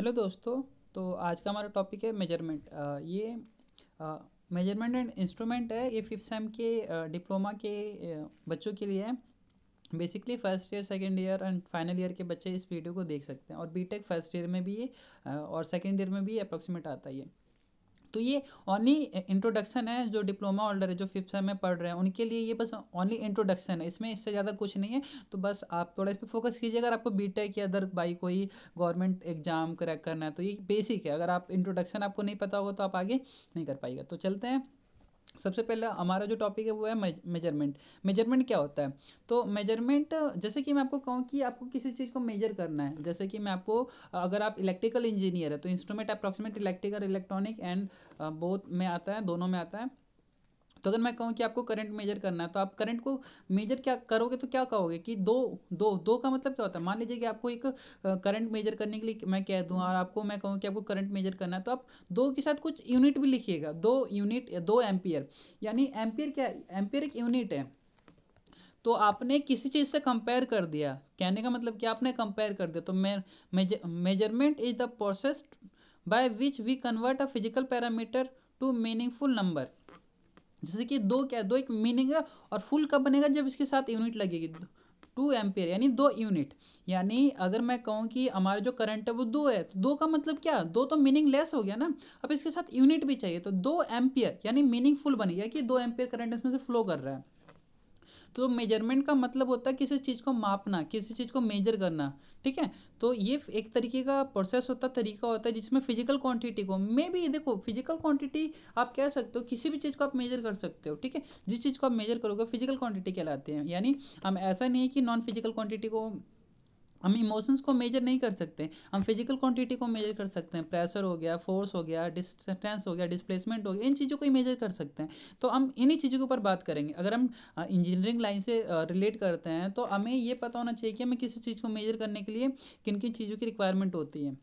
Hello दोस्तों तो आज का हमारा टॉपिक है मेजरमेंट ये मेजरमेंट एंड इंस्ट्रूमेंट है ये फिफ्थ सेम के डिप्लोमा के बच्चों के लिए है basically first year second year and final year के बच्चे इस वीडियो को देख सकते हैं और बीटेक फर्स्ट ईयर में भी और सेकेंड ईयर में भी अप्रोक्सीमेट आता है ये तो ये ओनली इंट्रोडक्शन है जो डिप्लोमा होल्डर है जो फिफ्थ सेम में पढ़ रहे हैं उनके लिए ये बस ओनली इंट्रोडक्शन है इसमें इससे ज़्यादा कुछ नहीं है तो बस आप थोड़ा इस पर फोकस कीजिए अगर आपको बी टेक या अदर बाई कोई गवर्नमेंट एग्जाम क्रैक करना है तो ये बेसिक है अगर आप इंट्रोडक्शन आपको नहीं पता होगा तो आप आगे नहीं कर पाएगा तो चलते हैं सबसे पहले हमारा जो टॉपिक है वो है मेजरमेंट मेजरमेंट क्या होता है तो मेजरमेंट जैसे कि मैं आपको कहूँ कि आपको किसी चीज़ को मेजर करना है जैसे कि मैं आपको अगर आप इलेक्ट्रिकल इंजीनियर है तो instrument approximate electrical electronic and both में आता है दोनों में आता है तो अगर मैं कहूँ कि आपको करंट मेजर करना है तो आप करंट को मेजर क्या करोगे तो क्या कहोगे कि दो दो दो का मतलब क्या होता है मान लीजिए कि आपको एक करंट मेजर करने के लिए मैं कह दूँ और आपको मैं कहूँ कि आपको करंट मेजर करना है तो आप दो के साथ कुछ यूनिट भी लिखिएगा दो यूनिट दो एम्पियर यानी एम्पियर क्या है एम्पियर एक यूनिट है तो आपने किसी चीज़ से कंपेयर कर दिया कहने का मतलब कि आपने कंपेयर कर दिया तो measurement is the process by which we convert a physical parameter to meaningful number जैसे कि दो क्या दो एक मीनिंग है और फुल कब बनेगा जब इसके साथ यूनिट लगेगी टू एम्पेयर यानी दो यूनिट यानी अगर मैं कहूँ कि हमारा जो करंट है वो दो है तो दो का मतलब क्या दो तो मीनिंग लेस हो गया ना अब इसके साथ यूनिट भी चाहिए तो दो एम्पेयर यानी मीनिंग फुल बनेगा कि दो एम्पेयर करंट इसमें से फ्लो कर रहा है तो मेजरमेंट का मतलब होता है किसी चीज़ को मापना किसी चीज़ को मेजर करना ठीक है तो ये एक तरीके का प्रोसेस होता तरीका होता है जिसमें फिजिकल क्वांटिटी को मे भी देखो फिजिकल क्वांटिटी आप कह सकते हो किसी भी चीज़ को आप मेजर कर सकते हो ठीक है जिस चीज़ को आप मेजर करोगे फिजिकल क्वांटिटी कहलाते हैं यानी हम ऐसा नहीं कि नॉन फिजिकल क्वांटिटी को हम इमोशंस को मेजर नहीं कर सकते हम फिजिकल क्वांटिटी को मेजर कर सकते हैं प्रेशर हो गया फोर्स हो गया डिस्टेंस हो गया डिस्प्लेसमेंट हो गया इन चीज़ों को ही मेजर कर सकते हैं तो हम इन्हीं चीज़ों के ऊपर बात करेंगे अगर हम इंजीनियरिंग लाइन से रिलेट करते हैं तो हमें ये पता होना चाहिए कि हमें किसी चीज़ को मेजर करने के लिए किन किन चीज़ों की रिक्वायरमेंट होती है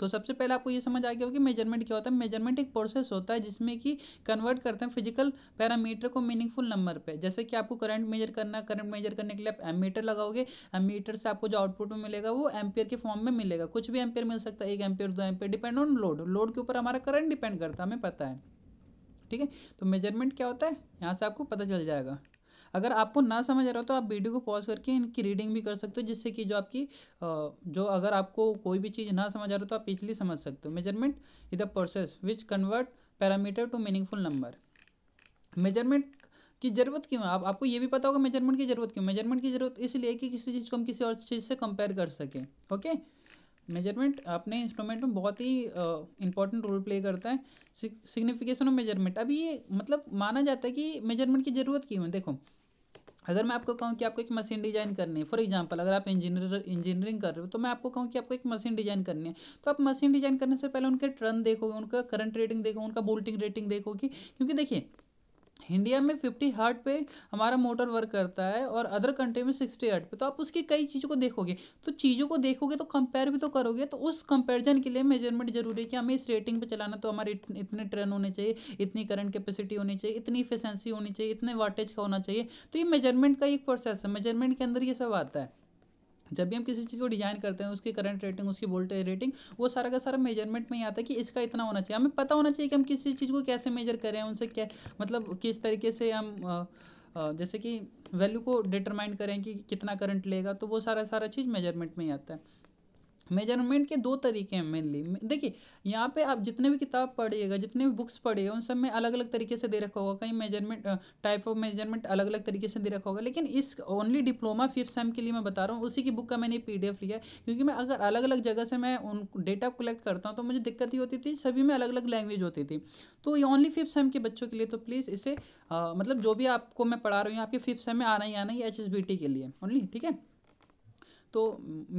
तो सबसे पहले आपको ये समझ आ गया होगा कि मेजरमेंट क्या होता है मेजरमेंट एक प्रोसेस होता है जिसमें कि कन्वर्ट करते हैं फिजिकल पैरामीटर को मीनिंगफुल नंबर पे जैसे कि आपको करंट मेजर करना करंट मेजर करने के लिए आप एमीटर लगाओगे एमीटर से आपको जो आउटपुट में मिलेगा वो एम्पियर के फॉर्म में मिलेगा कुछ भी एम्पियर मिल सकता है एक एम्पियर दो ampere depend on load load के ऊपर हमारा करंट डिपेंड करता है हमें पता है ठीक है तो मेजरमेंट क्या होता है यहाँ से आपको पता चल जाएगा अगर आपको ना समझ आ रहा हो तो आप वीडियो को पॉज करके इनकी रीडिंग भी कर सकते हो जिससे कि जो आपकी जो अगर आपको कोई भी चीज़ ना समझ आ रहा हो तो आप इजली समझ सकते हो measurement is the process which convert parameter to meaningful number measurement की ज़रूरत क्यों है आप, आपको ये भी पता होगा मेजरमेंट की ज़रूरत क्यों मेजरमेंट की ज़रूरत इसलिए कि किसी चीज़ को हम किसी और चीज़ से कंपेयर कर सकें ओके मेजरमेंट अपने इंस्ट्रूमेंट में बहुत ही इंपॉर्टेंट रोल प्ले करता है सिग्निफिकेशन ऑफ मेजरमेंट अभी ये मतलब माना जाता है कि मेजरमेंट की ज़रूरत क्यों है देखो अगर मैं आपको कहूँ कि आपको एक मशीन डिजाइन करनी है फॉर एग्जांपल अगर आप इंजीनियर इंजीनियरिंग कर रहे हो तो मैं आपको कहूँ कि आपको एक मशीन डिजाइन करनी है तो आप मशीन डिजाइन करने से पहले उनके टर्न देखोगे उनका करंट रेटिंग देखोगे उनका बोल्टिंग रेटिंग देखोगे क्योंकि देखिए इंडिया में फिफ्टी हर्ट पे हमारा मोटर वर्क करता है और अदर कंट्री में सिक्सटी हर्ट पे तो आप उसकी कई चीज़ों को देखोगे तो चीज़ों को देखोगे तो कंपेयर भी तो करोगे तो उस कंपेरिजन के लिए मेजरमेंट जरूरी है कि हमें इस रेटिंग पे चलाना तो हमारे इतने ट्रेन होने चाहिए इतनी करंट कैपेसिटी होनी चाहिए इतनी इफिशेंसी होनी चाहिए इतने वाटेज का होना चाहिए तो ये मेजरमेंट का एक प्रोसेस है मेजरमेंट के अंदर ये सब आता है जब भी हम किसी चीज़ को डिजाइन करते हैं उसकी करंट रेटिंग उसकी वोल्टेज रेटिंग वो सारा का सारा मेजरमेंट में ही आता है कि इसका इतना होना चाहिए हमें पता होना चाहिए कि हम किसी चीज़ को कैसे मेजर करें उनसे क्या मतलब किस तरीके से हम जैसे कि वैल्यू को डिटरमाइन करें कि कितना करंट लेगा तो वो सारा सारा चीज़ मेजरमेंट में ही आता है मेजरमेंट के दो तरीके हैं मेनली देखिए यहाँ पे आप जितने भी किताब पढ़िएगा जितने भी बुक्स पढ़िएगा उन सब में अलग अलग तरीके से दे रखा होगा कहीं मेजरमेंट टाइप ऑफ मेजरमेंट अलग अलग तरीके से दे रखा होगा लेकिन इस ओनली डिप्लोमा फिफ्थ सेम के लिए मैं बता रहा हूँ उसी की बुक का मैंने पी लिया है क्योंकि मैं अगर अलग अलग जगह से मैं उन डेटा कलेक्ट करता हूँ तो मुझे दिक्कत ही होती थी सभी में अलग अलग लैंग्वेज होती थी तो ये ओनली फिफ्थ सेम के बच्चों के लिए तो प्लीज़ इसे मतलब जो भी आपको मैं पढ़ा रही हूँ आपके फिफ्थ सेम में आना ही आना ही एच के लिए ओनली ठीक है तो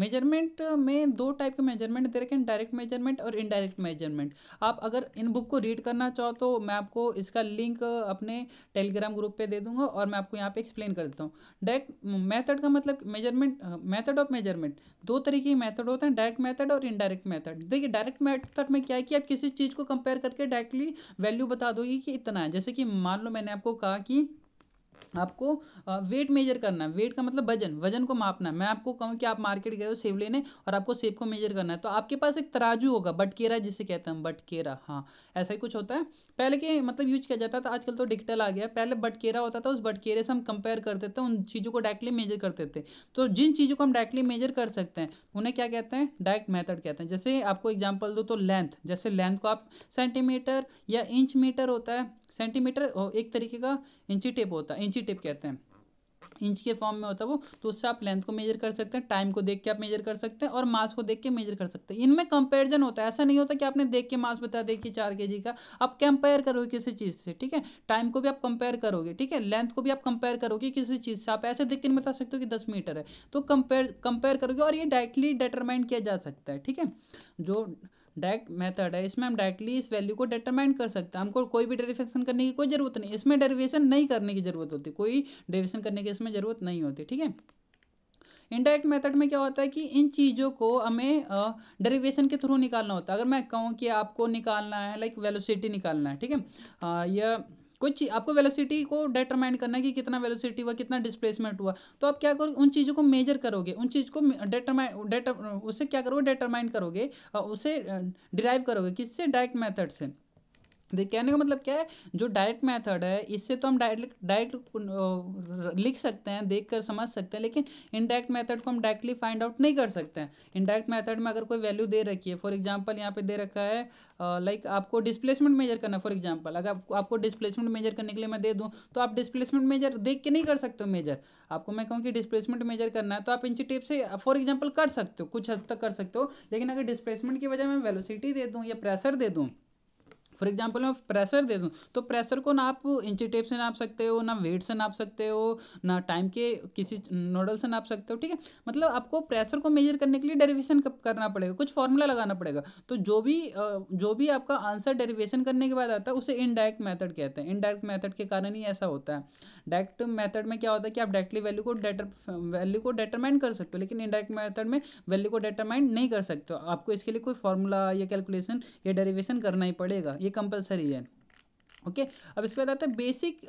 मेजरमेंट में दो टाइप के मेजरमेंट दे रखे हैं डायरेक्ट मेजरमेंट और इनडायरेक्ट मेजरमेंट आप अगर इन बुक को रीड करना चाहो तो मैं आपको इसका लिंक अपने टेलीग्राम ग्रुप पे दे दूंगा और मैं आपको यहाँ पे एक्सप्लेन कर देता हूँ डायरेक्ट मेथड का मतलब मेजरमेंट मैथड ऑफ मेजरमेंट दो तरीके के मैथड होते हैं डायरेक्ट मैथड और इनडायरेक्ट मैथड देखिए डायरेक्ट मैथड में क्या है कि आप किसी चीज़ को कंपेयर करके डायरेक्टली वैल्यू बता दोगे कि इतना है जैसे कि मान लो मैंने आपको कहा कि आपको वेट मेजर करना है वेट का मतलब वजन वजन को मापना है मैं आपको कहूँ कि आप मार्केट गए हो सेब लेने और आपको सेब को मेजर करना है तो आपके पास एक तराजू होगा बटकेरा जिसे कहते हैं बटकेरा हाँ ऐसा ही कुछ होता है पहले के मतलब यूज किया जाता था आजकल तो डिजिटल आ गया पहले बटकेरा होता था उस बटकेरे से हम कंपेयर करते थे उन चीज़ों को डायरेक्टली मेजर करते थे तो जिन चीज़ों को हम डायरेक्टली मेजर कर सकते हैं उन्हें क्या कहते हैं डायरेक्ट मैथड कहते हैं जैसे आपको एग्जाम्पल दो तो लेंथ जैसे लेंथ को आप सेंटीमीटर या इंच मीटर होता है सेंटीमीटर एक तरीके का इंची टेप होता है इंची टेप कहते हैं इंच के फॉर्म में होता है वो तो उससे आप लेंथ को मेजर कर सकते हैं टाइम को देख के आप मेजर कर सकते हैं और मास को देख के मेजर कर सकते हैं इनमें कंपैरिजन होता है ऐसा नहीं होता कि आपने देख के मास बता दे कि चार के का आप कंपेयर करोगे किसी चीज़ से ठीक है टाइम को भी आप कंपेयर करोगे ठीक है लेंथ को भी आप कंपेयर करोगे किसी चीज़ से आप ऐसे देख के नहीं बता सकते हो कि दस मीटर है तो कंपेयर कंपेयर करोगे और ये डायरेक्टली डिटरमाइन किया जा सकता है ठीक है जो डायरेक्ट मेथड है इसमें हम डायरेक्टली इस वैल्यू को डिटरमाइन कर सकते हैं हमको कोई भी डेरिवेशन करने की कोई ज़रूरत नहीं इसमें डेरिवेशन नहीं करने की ज़रूरत होती कोई डेरिवेशन करने की इसमें ज़रूरत नहीं होती ठीक है इनडायरेक्ट मेथड में क्या होता है कि इन चीज़ों को हमें डेरिवेशन के थ्रू निकालना होता है अगर मैं कहूँ कि आपको निकालना है लाइक वेलोसिटी निकालना है ठीक है या कुछ आपको वेलोसिटी को डिटरमाइन करना है कि कितना वेलोसिटी हुआ कितना डिस्प्लेसमेंट हुआ तो आप क्या करोगे उन चीज़ों को मेजर करोगे उन चीज़ को डेटरमाइन डेटर उसे क्या करोगे डिटरमाइन करोगे उसे डिराइव करोगे किससे डायरेक्ट मैथड से देख कहने का मतलब क्या है जो डायरेक्ट मेथड है इससे तो हम डायरेक्ट डायरेक्ट लिख सकते हैं देख कर समझ सकते हैं लेकिन इनडायरेक्ट मेथड को हम डायरेक्टली फाइंड आउट नहीं कर सकते हैं इनडायरेक्ट मेथड में अगर कोई वैल्यू दे रखी है फॉर एग्जांपल यहाँ पे दे रखा है लाइक आपको डिस्प्लेसमेंट मेजर करना फॉर एग्जाम्पल अगर आपको डिस्प्लेसमेंट मेजर करने के लिए मैं दे दूँ तो आप डिस्प्लेसमेंट मेजर देख के नहीं कर सकते हो मेजर आपको मैं कहूँ कि डिस्प्लेसमेंट मेजर करना है तो आप इंची टेप से फॉर एग्जाम्पल कर सकते हो कुछ हद तक कर सकते हो लेकिन अगर डिस्प्लेसमेंट की वजह मैं वेलोसिटी दे दूँ या प्रेशर दे दूँ फॉर एग्जाम्पल मैं प्रेशर दे दूँ तो प्रेशर को ना आप इंची टेप से नाप सकते हो ना वेट से नाप सकते हो ना टाइम के किसी नोडल से नाप सकते हो ठीक है मतलब आपको प्रेशर को मेजर करने के लिए डेरिवेशन करना पड़ेगा कुछ फॉर्मूला लगाना पड़ेगा तो जो भी जो भी आपका आंसर डेरिवेशन करने के बाद आता है उसे इनडायरेक्ट मैथड कहते हैं इनडायरेक्ट मैथड के कारण ही ऐसा होता है डायरेक्ट मैथड में क्या होता है कि आप डायरेक्टली वैल्यू को डेटर वैल्यू को डेटरमाइन कर सकते हो लेकिन इनडायरेक्ट मैथड में वैल्यू को डेटरमाइन नहीं कर सकते हो आपको इसके लिए कोई फॉर्मूला या कैलकुलेशन या डेरिवेशन करना ही पड़ेगा ये कंपलसरी है ओके okay? अब इसके बाद आता है basic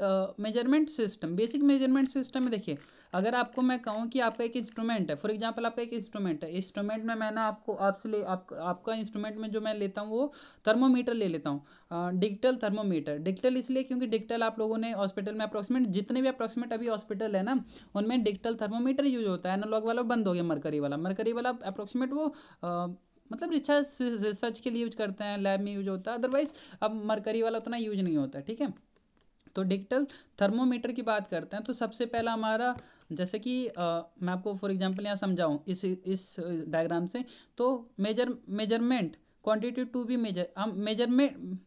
measurement system basic measurement system में देखिए अगर आपको मैं कहूँ कि आपका एक इंस्ट्रूमेंट है फॉर एग्जांपल आपका एक इंस्ट्रूमेंट है इंस्ट्रूमेंट में मैंने आपको आपसे ले आप, आपका इंस्ट्रूमेंट में जो मैं लेता हूँ वो थर्मोमीटर ले लेता हूँ डिजिटल थर्मोमीटर डिजिटल इसलिए क्योंकि डिजिटल आप लोगों ने हॉस्पिटल में अप्रॉक्सीमेट जितने भी अप्रॉक्सीमेट अभी हॉस्पिटल है ना उनमें डिजिटल थर्मोमीटर यूज होता है एनोलॉग वाला बंद हो गया मरकरी वाला मरकरी वाला अप्रोक्सीमेट वो uh, मतलब रिसर्च रिसर्च के लिए यूज करते हैं लैब में यूज होता है अदरवाइज अब मरकरी वाला उतना यूज नहीं होता ठीक है तो डिक्टल थर्मोमीटर की बात करते हैं तो सबसे पहला हमारा जैसे कि आ, मैं आपको फॉर एग्जांपल यहाँ समझाऊँ इस इस डायग्राम से तो measure measurement quantity to be measure हम मेजरमेंट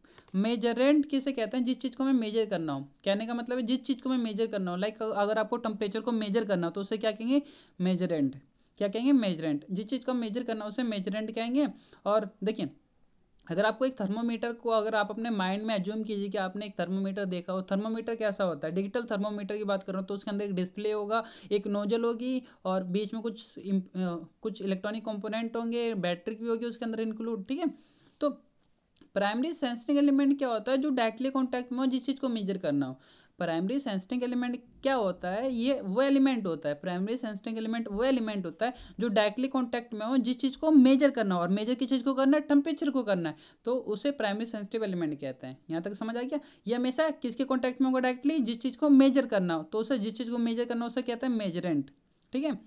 मेजरेंट किसे कहते हैं जिस चीज़ को मैं मेजर करना हो कहने का मतलब है जिस चीज़ को मैं मेजर करना हो लाइक अगर आपको टेम्परेचर को मेजर करना हो तो उसे क्या कहेंगे मेजरेंट क्या कहेंगे मेजरेंट जिस चीज़ को मेजर करना उसे मेजरेंट कहेंगे और देखिए अगर आपको एक थर्मोमीटर को अगर आप अपने माइंड में एज्यूम कीजिए कि आपने एक थर्मोमीटर देखा हो थर्मोमीटर कैसा होता है डिजिटल थर्मोमीटर की बात करूँ तो उसके अंदर एक डिस्प्ले होगा एक नोजल होगी और बीच में कुछ कुछ इलेक्ट्रॉनिक कंपोनेंट होंगे बैटरी भी होगी उसके अंदर इंक्लूड ठीक है तो प्राइमरी सेंसिंग एलिमेंट क्या होता है जो डायरेक्टली कॉन्टैक्ट में हो जिस चीज़ को मेजर करना हो प्राइमरी सेंसिटिंग एलिमेंट क्या होता है ये वो एलिमेंट होता है प्राइमरी सेंसिटिंग एलिमेंट वो एलिमेंट होता है जो डायरेक्टली कॉन्टैक्ट में हो जिस चीज़ को मेजर करना हो और मेजर किस चीज़ को करना है टेम्परेचर को करना है तो उसे प्राइमरी सेंसिटिव एलिमेंट कहते हैं यहाँ तक समझ आ गया ये हमेशा किसके कॉन्टैक्ट में होगा डायरेक्टली जिस चीज़ को मेजर करना हो तो उसे जिस चीज़ को मेजर करना हो उसे कहते हैं मेजरेंट ठीक है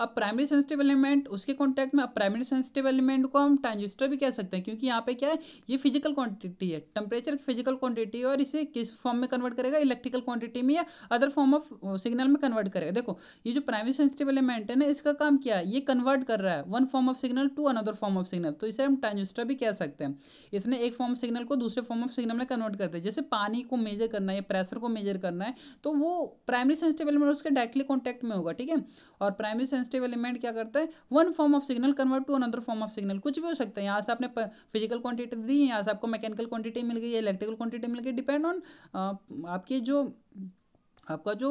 अब प्राइमरी सेंसिटिव एलिमेंट उसके कॉन्टैक्ट में अब प्राइमरी सेंसिटिव एलिमेंट को हम ट्रांजिस्टर भी कह सकते हैं क्योंकि यहाँ पे क्या है ये फिजिकल क्वांटिटी है टेम्परेचर की फिजिकल क्वांटिटी है और इसे किस फॉर्म में कन्वर्ट करेगा इलेक्ट्रिकल क्वांटिटी में या अदर फॉर्म ऑफ सिग्नल में कन्वर्ट करेगा देखो ये जो प्राइमरी सेंसिटिव एलिमेंट है ना इसका काम क्या है ये कन्वर्ट कर रहा है one form of signal to another form of signal तो इसे हम ट्रांजिस्टर भी कह सकते हैं इसने एक फॉर्म ऑफ सिग्नल को दूसरे फॉर्म ऑफ सिग्नल में कन्वर्ट करते हैं जैसे पानी को मेजर करना है प्रेशर को मेजर करना है तो वो प्राइमरी सेंसिटिव एलिमेंट उसके डायरेक्टली कॉन्टैक्ट में होगा ठीक है और प्राइमरी अनस्टेबल एलिमेंट क्या करता है one form of signal convert to another form of signal कुछ भी हो सकता है यहाँ से आपने फिजिकल क्वांटिटी दी यहाँ से आपको मैकेनिकल क्वांटिटी मिल गई इलेक्ट्रिकल क्वांटिटी मिल गई डिपेंड ऑन आपकी जो आपका जो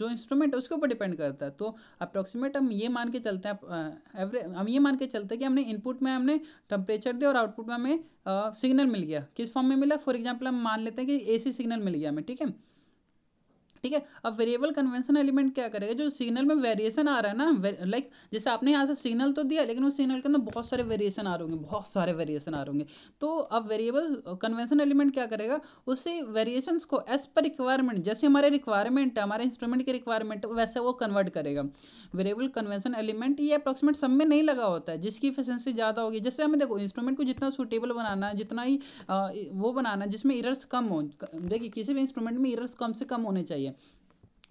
जो इंस्ट्रूमेंट है उसके ऊपर डिपेंड करता है तो अप्रॉक्सीमेट हम ये मान के चलते हैं एवरे हम ये मान के चलते हैं कि हमने इनपुट में हमने टेम्परेचर दिया और आउटपुट में हमें सिग्नल मिल गया किस फॉर्म में मिला फॉर एग्जांपल हम मान लेते हैं कि एसी सिग्नल मिल गया हमें ठीक है ठीक है अब वेरिएबल कन्वेंशन एलिमेंट क्या करेगा जो सिग्नल में वेरिएशन आ रहा है ना लाइक जैसे आपने यहाँ से सिग्नल तो दिया लेकिन उस सिग्नल के अंदर बहुत सारे वेरिएशन आ रहे बहुत सारे वेरिएशन आ रहे तो अब वेरिएबल कन्वेंशन एलिमेंट क्या करेगा उससे वेरिएशन को एज पर रिक्वायरमेंट जैसे हमारे रिक्वायरमेंट है हमारे इंस्ट्रूमेंट के रिक्वायरमेंट वैसे वो कन्वर्ट करेगा वेरिएबल कन्वेंशन एलिमेंट ये अप्रोक्सीमेट सब में नहीं लगा होता है जिसकी इफिशेंसी ज़्यादा होगी जैसे हमें देखो इंस्ट्रूमेंट को जितना सुटेबल बनाना है जितना ही वो बनाना है जिसमें इरर्स कम हो देखिए किसी भी इंस्ट्रूमेंट में इरर्स कम से कम होने चाहिए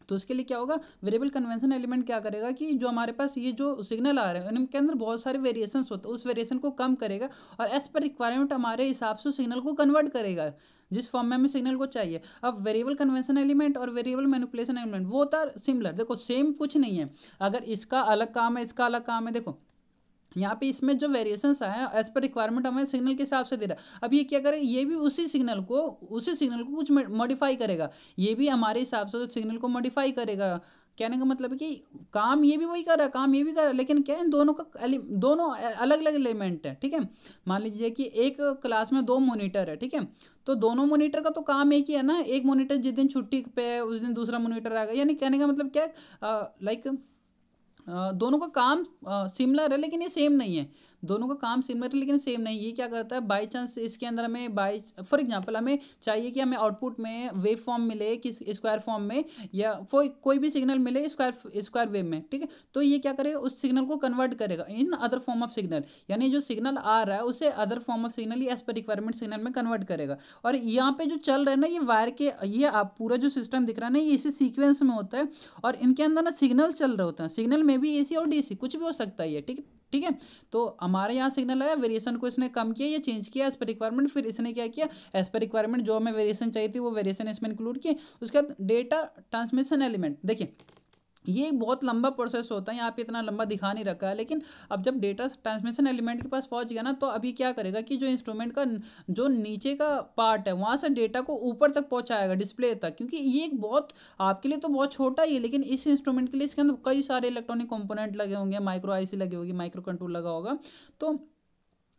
तो उसके लिए क्या होगा वेरिएबल कन्वेंशन एलिमेंट क्या करेगा कि जो हमारे पास ये जो सिग्नल आ रहे हैं उनके अंदर बहुत सारे वेरिएशंस होते हैं उस वेरिएशन को कम करेगा और एज पर रिक्वायरमेंट हमारे हिसाब से सिग्नल को कन्वर्ट करेगा जिस फॉर्म में हमें सिग्नल को चाहिए अब वेरिएबल कन्वेंशन एलिमेंट और वेरिएबल मैनिपुलेशन एलिमेंट वो होता तो सिमिलर देखो सेम कुछ नहीं है अगर इसका अलग काम है इसका अलग काम है देखो यहाँ पे इसमें जो वेरिएशंस आए हैं एज पर रिक्वायरमेंट हमें सिग्नल के हिसाब से दे रहा है अब ये क्या करे ये भी उसी सिग्नल को उसी सिग्नल को कुछ मॉडिफाई करेगा ये भी हमारे हिसाब से सिग्नल तो को मॉडिफाई करेगा कहने का मतलब है कि काम ये भी वही कर रहा है काम ये भी कर रहा है लेकिन क्या है दोनों का दोनों अलग अलग एलिमेंट है ठीक है मान लीजिए कि एक क्लास में दो मोनीटर है ठीक है तो दोनों मोनीटर का तो काम एक ही है ना एक मोनीटर जिस दिन छुट्टी पे है उस दिन दूसरा मोनीटर आएगा यानी कहने का मतलब क्या लाइक दोनों का काम सिमिलर है लेकिन ये सेम नहीं है दोनों का काम सिमिलर लेकिन सेम नहीं ये क्या करता है बाई चांस इसके अंदर हमें बाई फॉर एग्जाम्पल हमें चाहिए कि हमें आउटपुट में वेव फॉर्म मिले किस स्क्वायर फॉर्म में या कोई कोई भी सिग्नल मिले स्क्वायर स्क्वायर वेव में ठीक है तो ये क्या करेगा उस सिग्नल को कन्वर्ट करेगा in other form of signal यानी जो सिग्नल आ रहा है उसे other form of signal as per requirement signal में कन्वर्ट करेगा और यहाँ पे जो चल रहा है ना ये वायर के ये आप पूरा जो सिस्टम दिख रहा है ना ये इसी सीक्वेंस में होता है और इनके अंदर ना सिग्नल चल रहे होता है सिग्नल में भी ए और डी कुछ भी हो सकता है ठीक है ठीक है तो हमारे यहाँ सिग्नल आया वेरिएशन को इसने कम किया या चेंज किया एज पर रिक्वायरमेंट फिर इसने क्या किया एज पर रिक्वायरमेंट जो हमें वेरिएशन चाहिए थी वो वेरिएशन इसमें इंक्लूड किए उसके बाद डेटा ट्रांसमिशन एलिमेंट देखिए ये एक बहुत लंबा प्रोसेस होता है यहाँ पे इतना लंबा दिखा नहीं रखा है लेकिन अब जब डेटा ट्रांसमिशन एलिमेंट के पास पहुँच गया ना तो अभी क्या करेगा कि जो इंस्ट्रूमेंट का जो नीचे का पार्ट है वहाँ से डेटा को ऊपर तक पहुँचाएगा डिस्प्ले तक क्योंकि ये एक बहुत आपके लिए तो बहुत छोटा ही है लेकिन इस इंस्ट्रूमेंट के लिए इसके अंदर कई सारे इलेक्ट्रॉनिक कॉम्पोनेंट लगे होंगे माइक्रो आईसी लगी होगी माइक्रो कंट्रोल लगा होगा तो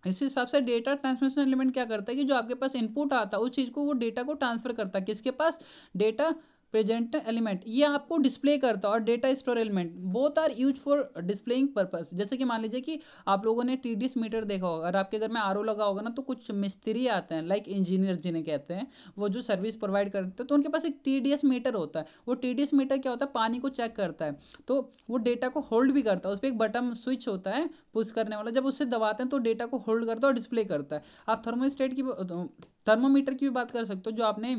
इस हिसाब से डेटा ट्रांसमिशन एलिमेंट क्या करता है कि जो आपके पास इनपुट आता है उस चीज़ को वो डेटा को ट्रांसफ़र करता है किसके पास डेटा प्रेजेंट एलिमेंट ये आपको डिस्प्ले करता है और data store element both are use for displaying purpose जैसे कि मान लीजिए कि आप लोगों ने टी मीटर देखा होगा और आपके घर में आर लगा होगा ना तो कुछ मिस्त्री आते हैं लाइक इंजीनियर जिन्हें कहते हैं वो जो सर्विस प्रोवाइड करते हैं तो उनके पास एक टी मीटर होता है वो टी मीटर क्या होता है पानी को चेक करता है तो वो डेटा को होल्ड भी करता है उस पर एक बटन स्विच होता है पुश करने वाला जब उससे दबाते हैं तो डेटा को होल्ड करता है और डिस्प्ले करता है आप थर्मोस्टेट की थर्मोमीटर की भी बात कर सकते हो जो आपने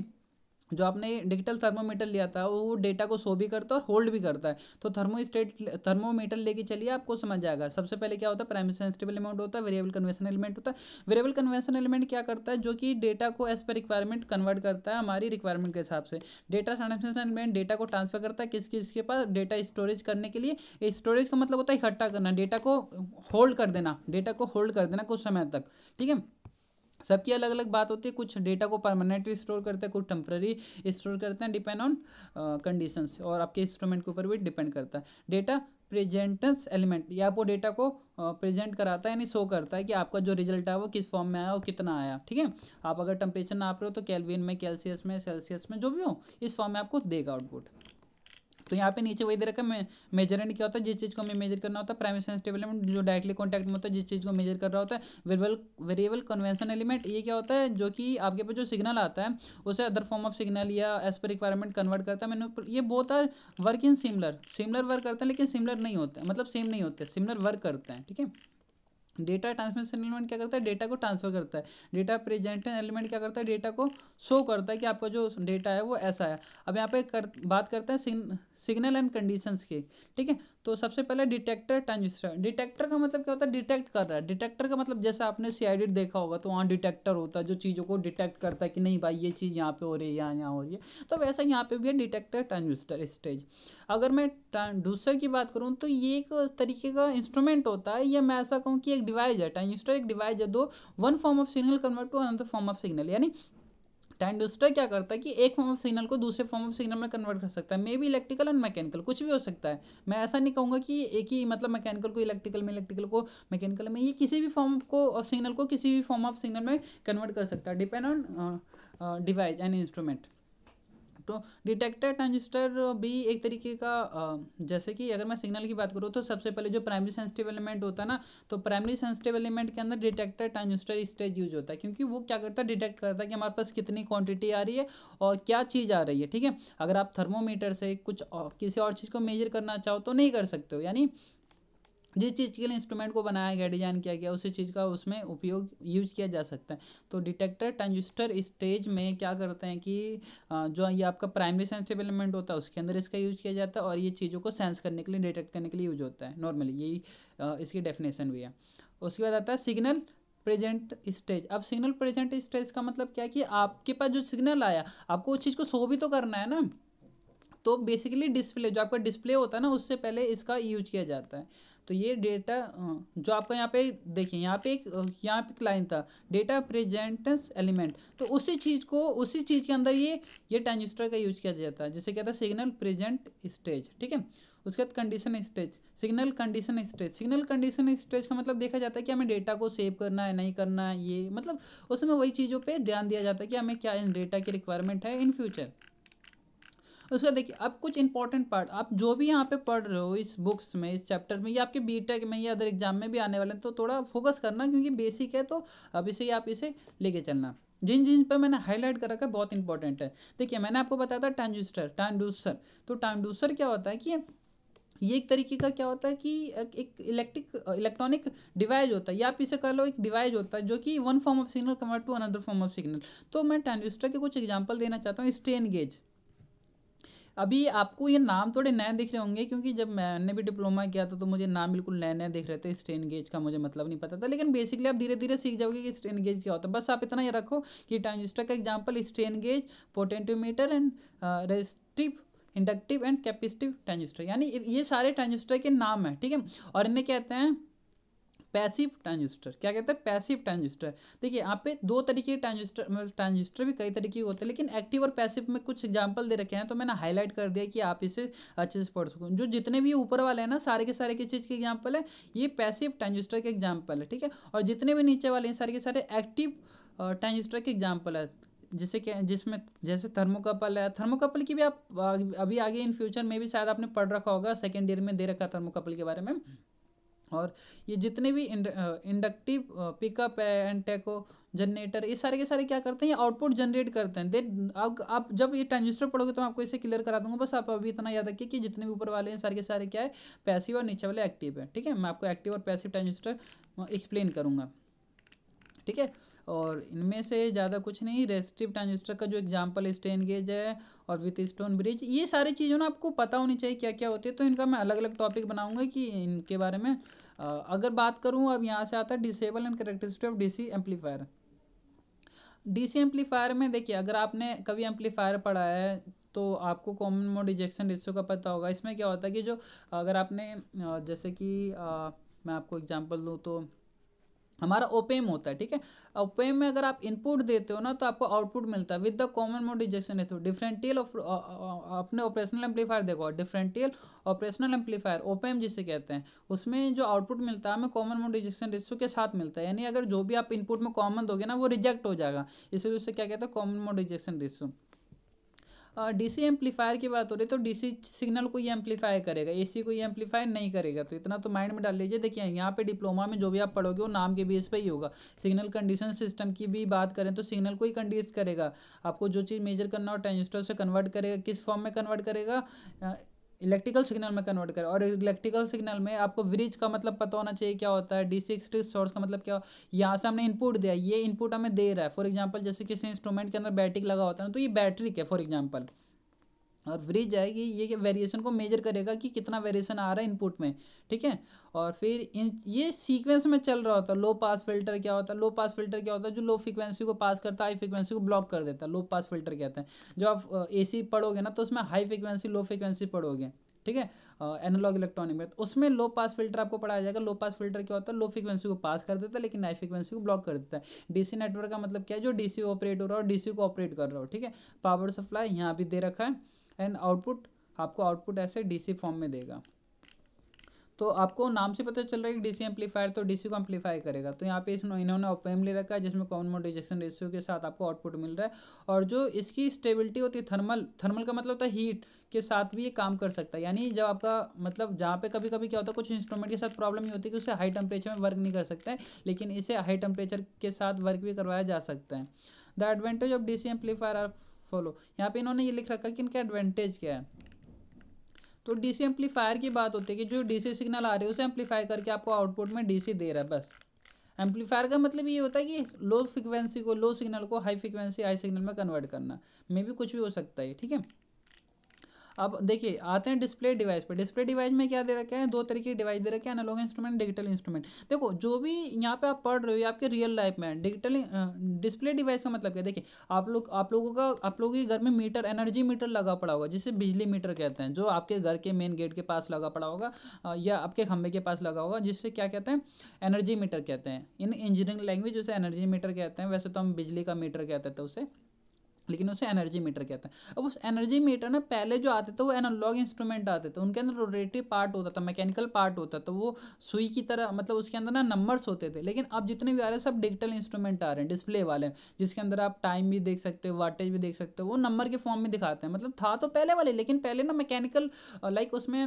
जो आपने डिजिटल थर्मोमीटर लिया था वो डेटा को शो भी करता है और होल्ड भी करता है तो थर्मोस्टेट थर्मोमीटर लेके चलिए आपको समझ जाएगा सबसे पहले क्या होता है प्राइमरी सेंसिटिवल अमाउंट होता है वेरिएबल कन्वेंशन एलिमेंट होता है वेरिएबल कन्वेंशन एलिमेंट क्या करता है जो कि डेटा को एज पर रिक्वायरमेंट कन्वर्ट करता है हमारी रिक्वायरमेंट के हिसाब से डेटा ट्रांसमिशन एलिमेंट डेटा को ट्रांसफर करता है किस किस के पास डेटा स्टोरेज करने के लिए स्टोरेज का मतलब होता है इकट्ठा करना डेटा को होल्ड कर देना डेटा को होल्ड कर देना कुछ समय तक ठीक है सबकी अलग अलग बात होती है कुछ डेटा को परमानेंटली स्टोर करते हैं कुछ टेम्प्रेरी स्टोर करते हैं डिपेंड ऑन कंडीशंस और आपके इंस्ट्रूमेंट के ऊपर भी डिपेंड करता है डेटा प्रेजेंटेंस एलिमेंट या वो डेटा को प्रेजेंट कराता है यानी शो करता है कि आपका जो रिजल्ट है वो किस फॉर्म में आया और कितना आया ठीक है आप अगर टेम्परेचर नाप रहे हो तो कैलविन में कैल्सियस में सेल्सियस में जो भी हो इस फॉर्म में आपको देगा आउटपुट तो यहाँ पे नीचे वही दे रखा है मेजरमेंट क्या होता है जिस चीज़ को हमें मेजर करना होता है प्राइमरी सेंसिटिव एलिमेंट जो डायरेक्टली कॉन्टैक्ट में होता है जिस चीज़ को मेजर कर रहा होता है वेरिएबल वेरिएबल कन्वेंसन एलिमेंट ये क्या होता है जो कि आपके पास जो सिग्नल आता है उसे अदर फॉर्म ऑफ सिग्नल या एज पर रिक्वायरमेंट कन्वर्ट करता है मैंने ये बहुत are work in similar similar work करते हैं लेकिन सिमिलर नहीं होते मतलब सेम नहीं होते सिमिलर वर्क करते हैं ठीक है डेटा ट्रांसमिशन एलिमेंट क्या करता है डेटा को ट्रांसफर करता है डेटा प्रेजेंटेशन एलिमेंट क्या करता है डेटा को शो करता है कि आपका जो डेटा है वो ऐसा है अब यहाँ पे कर, बात करते हैं सिग्नल एंड कंडीशंस के ठीक है तो सबसे पहले डिटेक्टर ट्रांजिस्टर डिटेक्टर का मतलब क्या होता है डिटेक्ट कर रहा है डिटेक्टर का मतलब जैसे आपने सी देखा होगा तो वहाँ डिटेक्टर होता है जो चीज़ों को डिटेक्ट करता है कि नहीं भाई ये चीज़ यहाँ पे हो रही है यहाँ यहाँ हो रही है तो वैसा यहाँ पे भी है डिटेक्टर ट्रांजिस्टर स्टेज अगर मैं ट्रांजिस्टर की बात करूँ तो ये एक तरीके का इंस्ट्रूमेंट होता है या मैं ऐसा कहूँ कि एक डिवाइस है ट्रांजिस्टर एक डिवाइस है दो one form of signal convert to another form of signal यानी ट्रांजिस्टर क्या करता है कि एक फॉर्म ऑफ सिग्नल को दूसरे फॉर्म ऑफ सिग्नल में कन्वर्ट कर सकता है may be electrical and mechanical कुछ भी हो सकता है मैं ऐसा नहीं कहूँगा कि एक ही मतलब मैकेनिकल को इलेक्ट्रिकल में इलेक्ट्रिकल को मैकेनिकल में ये किसी भी फॉर्म को ऑफ सिग्नल को किसी भी फॉर्म ऑफ सिग्नल में कन्वर्ट कर सकता है depend on device and instrument तो डिटेक्टर ट्रांजिस्टर भी एक तरीके का जैसे कि अगर मैं सिग्नल की बात करूँ तो सबसे पहले जो प्राइमरी सेंसिटिव एलिमेंट होता है ना तो प्राइमरी सेंसिटिव एलिमेंट के अंदर डिटेक्टर ट्रांजिस्टर स्टेज यूज होता है क्योंकि वो क्या करता है डिटेक्ट करता है कि हमारे पास कितनी क्वान्टिटी आ रही है और क्या चीज़ आ रही है ठीक है अगर आप थर्मोमीटर से कुछ और, किसी और चीज़ को मेजर करना चाहो तो नहीं कर सकते हो यानी जिस चीज़ के लिए इंस्ट्रूमेंट को बनाया गया डिजाइन किया गया उसी चीज़ का उसमें उपयोग यूज किया जा सकता है तो डिटेक्टर ट्रांजिस्टर स्टेज में क्या करते हैं कि जो ये आपका प्राइमरी सेंसिटिव एलिमेंट होता है उसके अंदर इसका यूज किया जाता है और ये चीज़ों को सेंस करने के लिए डिटेक्ट करने के लिए यूज होता है नॉर्मली यही इसकी डेफिनेशन भी है उसके बाद आता है सिग्नल प्रेजेंट स्टेज अब सिग्नल प्रेजेंट स्टेज का मतलब क्या है कि आपके पास जो सिग्नल आया आपको उस चीज़ को शो भी तो करना है ना तो बेसिकली डिस्प्ले जो आपका डिस्प्ले होता है ना उससे पहले इसका यूज किया जाता है तो ये डेटा जो आपका यहाँ पे देखिए यहाँ पे एक यहाँ पे एक लाइन था डेटा प्रेजेंटेंस एलिमेंट तो उसी चीज़ को उसी चीज़ के अंदर ये ये ट्रांजिस्टर का यूज किया जाता है जिसे कहता है सिग्नल प्रेजेंट स्टेज ठीक है उसके बाद condition stage signal condition stage signal condition stage का मतलब देखा जाता है कि हमें डेटा को सेव करना है नहीं करना है ये मतलब उसमें वही चीज़ों पर ध्यान दिया जाता है कि हमें क्या डेटा की रिक्वायरमेंट है इन फ्यूचर उसके बाद देखिए अब कुछ इंपॉर्टेंट पार्ट आप जो भी यहाँ पे पढ़ रहे हो इस बुक्स में इस चैप्टर में या आपके बीटेक में या अदर एग्जाम में भी आने वाले हैं तो थोड़ा फोकस करना क्योंकि बेसिक है तो अब इसे आप इसे लेके चलना जिन जिन पर मैंने हाईलाइट कर रखा है बहुत इंपॉर्टेंट है देखिए मैंने आपको बताया था ट्रांजिस्टर ट्रांडूसर तो ट्रांडूसर क्या होता है कि ये एक तरीके का क्या होता है कि एक इलेक्ट्रिक इलेक्ट्रॉनिक डिवाइस होता है या आप इसे कह लो एक डिवाइस होता है जो कि one form of signal convert to another form of signal तो मैं ट्रांजिस्टर के कुछ एग्जांपल देना चाहता हूँ स्ट्रेन गेज अभी आपको ये नाम थोड़े नए दिख रहे होंगे क्योंकि जब मैंने भी डिप्लोमा किया था तो मुझे नाम बिल्कुल नए नए दिख रहे थे स्ट्रेन गेज का मुझे मतलब नहीं पता था लेकिन बेसिकली आप धीरे धीरे सीख जाओगे कि स्ट्रेन गेज क्या होता है बस आप इतना ये रखो कि ट्रांजिस्टर का example strain gauge potentiometer and resistive inductive and capacitive transistor यानी ये सारे ट्रांजिस्टर के नाम हैं ठीक है और इन्हें कहते हैं पैसिव ट्रांजिस्टर क्या कहते हैं पैसिव ट्रांजिस्टर देखिए यहाँ पे दो तरीके के ट्रांजिस्टर ट्रांजिस्टर मतलब भी कई तरीके होते हैं लेकिन एक्टिव और पैसिव में कुछ एग्जाम्पल दे रखे हैं तो मैंने हाईलाइट कर दिया कि आप इसे अच्छे से पढ़ सको जो जितने भी ऊपर वाले हैं ना सारे के सारे किस चीज़ के एग्जाम्पल है ये पैसिव ट्रांजिस्टर के एग्जाम्पल है ठीक है और जितने भी नीचे वाले हैं सारे के सारे एक्टिव ट्रांजिस्टर के एग्जाम्पल है जिसे क्या जिसमें जैसे थर्मोकपल है थर्मोकपल की भी आप अभी आगे इन फ्यूचर में भी शायद आपने पढ़ रखा होगा सेकेंड ईयर में दे रखा थर्मोकपल के बारे में और ये जितने भी इंडक्टिव पिकअप है एंड टेको जनरेटर ये सारे के सारे क्या करते हैं ये आउटपुट जनरेट करते हैं दे अब आप जब ये ट्रांजिस्टर पढ़ोगे तो मैं आपको इसे क्लियर करा दूंगा बस आप अभी इतना याद रखिए कि जितने भी ऊपर वाले हैं सारे के सारे क्या है पैसिव और नीचे वाले एक्टिव है ठीक है मैं आपको एक्टिव और पैसिव ट्रांजिस्टर एक्सप्लेन करूँगा ठीक है और इनमें से ज़्यादा कुछ नहीं रेस्टिव ट्रांजिस्टर का जो एग्जाम्पल स्टेन गेज है और विथ स्टोन ब्रिज ये सारी चीज़ों ना आपको पता होनी चाहिए क्या क्या होती है तो इनका मैं अलग अलग टॉपिक बनाऊँगा कि इनके बारे में अगर बात करूँ अब यहाँ से आता है disable and characteristic of the amplifier DC amplifier में देखिए अगर आपने कभी एम्पलीफायर पढ़ा है तो आपको कॉमन मोड इजेक्शन रेशियो का पता होगा इसमें क्या होता है कि जो अगर आपने जैसे कि आ, मैं आपको एग्जांपल दूँ तो हमारा ओपेम होता है ठीक है ओपेम में अगर आप इनपुट देते हो ना तो आपको आउटपुट मिलता है with the common mode rejection तो डिफरेंटियल अपने ऑपरेशनल एम्पलीफायर देखो डिफरेंटियल ऑपरेशनल एम्पलीफायर ओपेम जिसे कहते हैं उसमें जो आउटपुट मिलता है हमें कॉमन मोड रिजेक्शन रेशियो के साथ मिलता है यानी अगर जो भी आप इनपुट में कॉमन दोगे ना वो रिजेक्ट हो जाएगा इसलिए उससे क्या कहते हैं common mode rejection ratio DC हाँ, एम्पलीफायर की बात हो रही है तो डीसी सिग्नल को ये एम्पलीफाई करेगा एसी को ये एम्पलीफाई नहीं करेगा तो इतना तो माइंड में डाल लीजिए देखिए यहाँ पे डिप्लोमा में जो भी आप पढ़ोगे वो नाम के बेस पर ही होगा सिग्नल कंडीशन सिस्टम की भी बात करें तो सिग्नल को ही कंडीस करेगा आपको जो चीज़ मेजर करना हो ट्रांजिस्टर से कन्वर्ट करेगा किस फॉर्म में कन्वर्ट करेगा इलेक्ट्रिकल सिग्नल में कन्वर्ट करें और इलेक्ट्रिकल सिग्नल में आपको ब्रिज का मतलब पता होना चाहिए क्या होता है डी सिक्स सोर्स का मतलब क्या यहाँ से हमने इनपुट दिया ये इनपुट हमें दे रहा है फॉर एग्जाम्पल जैसे किसी इंस्ट्रूमेंट के अंदर बैटरी लगा होता है ना तो ये बैटरी है फॉर एग्जाम्पल और फ्रिज जाएगी ये वेरिएशन को मेजर करेगा कि कितना वेरिएशन आ रहा है इनपुट में ठीक है और फिर इन ये सीक्वेंस में चल रहा होता है लो पास फिल्टर क्या होता है लो पास फिल्टर क्या होता है जो लो फ्रिक्वेंसी को पास करता है हाई फ्रिक्वेंसी को ब्लॉक कर देता है लो पास फिल्टर कहते हैं जब आप ए सी पढ़ोगे ना तो उसमें हाई फ्रिक्वेंसी लो फ्रिक्वेंसी पढ़ोगे ठीक है एनालॉग इलेक्ट्रॉनिक में तो उसमें लो पास फिल्टर आपको पढ़ाया जाएगा लो पास फिल्टर क्या होता है लो फ्रिक्वेंसी को पास कर देता है लेकिन हाई फ्रिक्वेंसी को ब्लॉक कर देता है डीसी नेटवर्क का मतलब क्या है जो डीसी ऑपरेट हो रहा है और डीसी को ऑपरेट कर रहा हो ठीक है पावर सप्लाई यहाँ भी दे रखा है एंड आउटपुट आपको आउटपुट ऐसे डीसी फॉर्म में देगा तो आपको नाम से पता चल रहा है कि डीसी एम्पलीफायर तो डीसी को एम्पलीफाई करेगा तो यहाँ पे इन्होंने ओपेम ले रखा है जिसमें कॉमन मोड रिजेक्शन रेशियो के साथ आपको आउटपुट मिल रहा है और जो इसकी स्टेबिलिटी होती है थर्मल थर्मल का मतलब होता है हीट के साथ भी ये काम कर सकता है यानी जब आपका मतलब जहाँ पे कभी कभी क्या होता है कुछ इंस्ट्रूमेंट के साथ प्रॉब्लम ये होती है कि उसे हाई टेम्परेचर में वर्क नहीं कर सकते हैं लेकिन इसे हाई टेम्परेचर के साथ वर्क भी करवाया जा सकता है the advantage of D C amplifier are follow यहाँ पे इन्होंने ये लिख रखा कि इनका एडवांटेज क्या है तो डीसी एम्पलीफायर की बात होती है कि जो डीसी सिग्नल आ रही है उसे एम्पलीफाई करके आपको आउटपुट में डीसी दे रहा है बस एम्पलीफायर का मतलब ये होता है कि लो फ्रिक्वेंसी को लो सिग्नल को हाई फ्रिक्वेंसी हाई सिग्नल में कन्वर्ट करना मे भी कुछ भी हो सकता है ठीक है अब देखिए आते हैं डिस्प्ले डिवाइस पर डिस्प्ले डिवाइस में क्या दे रखे हैं दो तरीके की डिवाइस दे रखे हैं एनालॉग इंस्ट्रूमेंट डिजिटल इंस्ट्रूमेंट देखो जो भी यहाँ पे आप पढ़ रहे हो आपके रियल लाइफ में डिजिटल डिस्प्ले डिवाइस का मतलब क्या देखिए आप लोग आप लोगों का आप लोगों के घर में मीटर एनर्जी मीटर लगा पड़ा होगा जिसे बिजली मीटर कहते हैं जो आपके घर के मेन गेट के पास लगा पड़ा होगा या आपके खंभे के पास लगा होगा जिससे क्या कहते हैं एनर्जी मीटर कहते हैं इन इंजीनियरिंग लैंग्वेज उसे एनर्जी मीटर कहते हैं वैसे तो हम बिजली का मीटर कहते थे उसे लेकिन उसे एनर्जी मीटर कहते हैं अब उस एनर्जी मीटर ना पहले जो आते थे वो एनालॉग इंस्ट्रूमेंट आते थे उनके अंदर रोटेटिव पार्ट होता था मैकेनिकल पार्ट होता था वो सुई की तरह मतलब उसके अंदर ना नंबर्स होते थे लेकिन अब जितने भी आ रहे हैं सब डिजिटल इंस्ट्रूमेंट आ रहे हैं डिस्प्ले वाले जिसके अंदर आप टाइम भी देख सकते हो वाटेज भी देख सकते हो वो नंबर के फॉर्म में दिखाते हैं मतलब था तो पहले वाले लेकिन पहले ना मैकेनिकल लाइक उसमें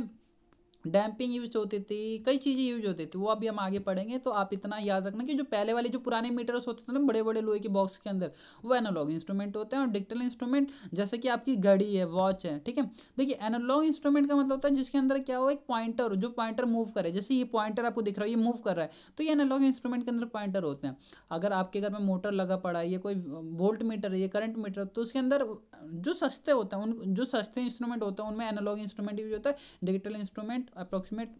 डैम्पिंग यूज होती थी कई चीज़ें यूज होती थी वो अभी हम आगे पढ़ेंगे तो आप इतना याद रखना कि जो पहले वाले जो पुराने मीटर्स होते थे ना बड़े बड़े लोहे के बॉक्स के अंदर वो एनालॉग इंस्ट्रूमेंट होते हैं और डिजिटल इंस्ट्रूमेंट जैसे कि आपकी घड़ी है वॉच है ठीक है देखिए एनालॉग इंस्ट्रूमेंट का मतलब होता है जिसके अंदर क्या हो एक पॉइंटर जो पॉइंटर मूव करे जैसे ये पॉइंटर आपको दिख रहा है ये मूव कर रहा है तो ये एनालॉग इंस्ट्रूमेंट के अंदर पॉइंटर होते हैं अगर आपके घर में मोटर लगा पड़ा है ये कोई वोल्ट मीटर है ये करंट मीटर तो उसके अंदर जो सस्ते होते हैं उन जो सस्ते इंस्ट्रूमेंट होते हैं उनमें एनालॉग इंस्ट्रूमेंट यूज होता है डिजिटल इंस्ट्रूमेंट अप्रोक्सीमेट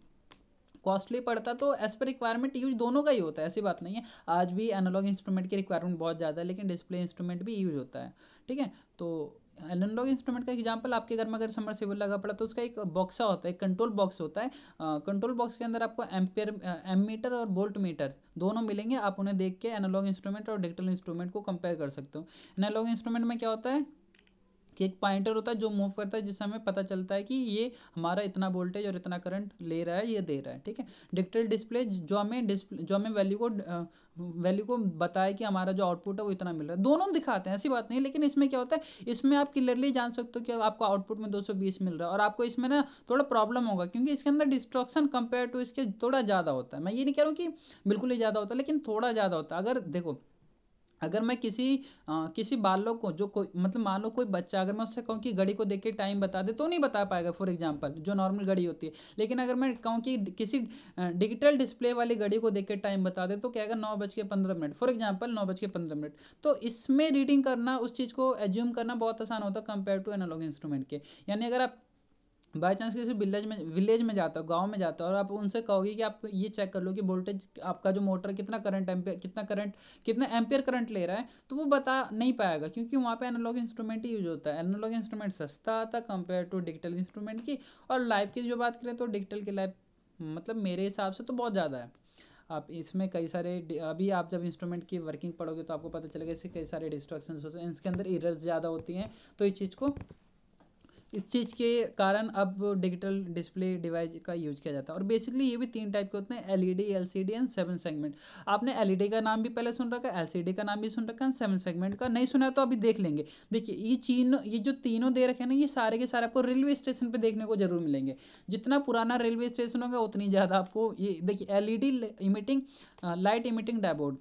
कॉस्टली पड़ता तो एज पर रिक्वायरमेंट यूज दोनों का ही होता है ऐसी बात नहीं है आज भी एनालॉग इंस्ट्रूमेंट की रिक्वायरमेंट बहुत ज़्यादा है लेकिन डिस्प्ले इंस्ट्रूमेंट भी यूज होता है ठीक है तो एनालॉग इंस्ट्रूमेंट का एग्जाम्पल आपके घर में अगर समर सेबल लगा पड़ा तो उसका एक बॉक्सा होता है एक कंट्रोल बॉक्स होता है कंट्रोल बॉक्स के अंदर आपको एमपेयर एम मीटर और बोल्ट मीटर दोनों मिलेंगे आप उन्हें देख के एनालॉग इंस्ट्रूमेंट और डिजिटल इंस्ट्रूमेंट को कंपेयर कर सकते हो एनालॉग इंस्ट्रूमेंट में क्या होता है एक पॉइंटर होता है जो मूव करता है जिससे हमें पता चलता है कि ये हमारा इतना वोल्टेज और इतना करंट ले रहा है ये दे रहा है ठीक है डिजिटल डिस्प्ले जो हमें डिस्प्ले जो हमें वैल्यू को वैल्यू को बताए कि हमारा जो आउटपुट है वो इतना मिल रहा है दोनों दिखाते हैं ऐसी बात नहीं लेकिन इसमें क्या होता है इसमें आप क्लियरली जान सकते हो कि आपको आउटपुट में दो मिल रहा है और आपको इसमें ना थोड़ा प्रॉब्लम होगा क्योंकि इसके अंदर डिस्ट्रक्शन कंपेयर टू इसके थोड़ा ज़्यादा होता है मैं ये नहीं कह रहा हूँ कि बिल्कुल ही ज़्यादा होता है लेकिन थोड़ा ज़्यादा होता है अगर देखो अगर मैं किसी आ, किसी बालक को जो कोई मतलब मान लो कोई बच्चा अगर मैं उससे कहूँ कि घड़ी को देख के टाइम बता दे तो नहीं बता पाएगा फॉर एग्जांपल जो नॉर्मल घड़ी होती है लेकिन अगर मैं कहूँ कि किसी डिजिटल डिस्प्ले वाली घड़ी को देख के टाइम बता दे तो कहेगा नौ बज के पंद्रह मिनट फॉर एग्जाम्पल नौ बज के पंद्रह मिनट तो इसमें रीडिंग करना उस चीज़ को एज्यूम करना बहुत आसान होता है कंपेयर टू एनालॉग इंस्ट्रूमेंट के यानी अगर आप बाई चांस किसी विलेज में विलेज में जाता हो गांव में जाता हो और आप उनसे कहोगे कि आप ये चेक कर लो कि वोल्टेज आपका जो मोटर कितना करंट एम्पियर कितना करंट कितना एम्पियर करंट ले रहा है तो वो बता नहीं पाएगा क्योंकि वहाँ पे एनालॉग इंस्ट्रूमेंट ही यूज होता है एनालॉग इंस्ट्रूमेंट सस्ता आता कंपेयर टू डिजिटल इंस्ट्रूमेंट की और लाइफ की जो बात करें तो डिजिटल की लाइफ मतलब मेरे हिसाब से तो बहुत ज़्यादा है आप इसमें कई सारे अभी आप जब इंस्ट्रूमेंट की वर्किंग पढ़ोगे तो आपको पता चलेगा इससे कई सारे डिस्ट्रक्शन होते हैं इसके अंदर इरर्स ज़्यादा होती हैं तो इस चीज़ को इस चीज़ के कारण अब डिजिटल डिस्प्ले डिवाइस का यूज किया जाता है और बेसिकली ये भी तीन टाइप के होते हैं L E D L C D and seven segment आपने एल ई डी का नाम भी पहले सुन रखा है एल सी डी का नाम भी सुन रखा है सेवन सेगमेंट का नहीं सुना तो अभी देख लेंगे देखिए ये चीन ये जो तीनों दे रखे हैं ना ये सारे के सारे आपको रेलवे स्टेशन पर देखने को जरूर मिलेंगे जितना पुराना रेलवे स्टेशन होगा उतनी ज़्यादा आपको ये देखिए L E D emitting light emitting डायबोर्ड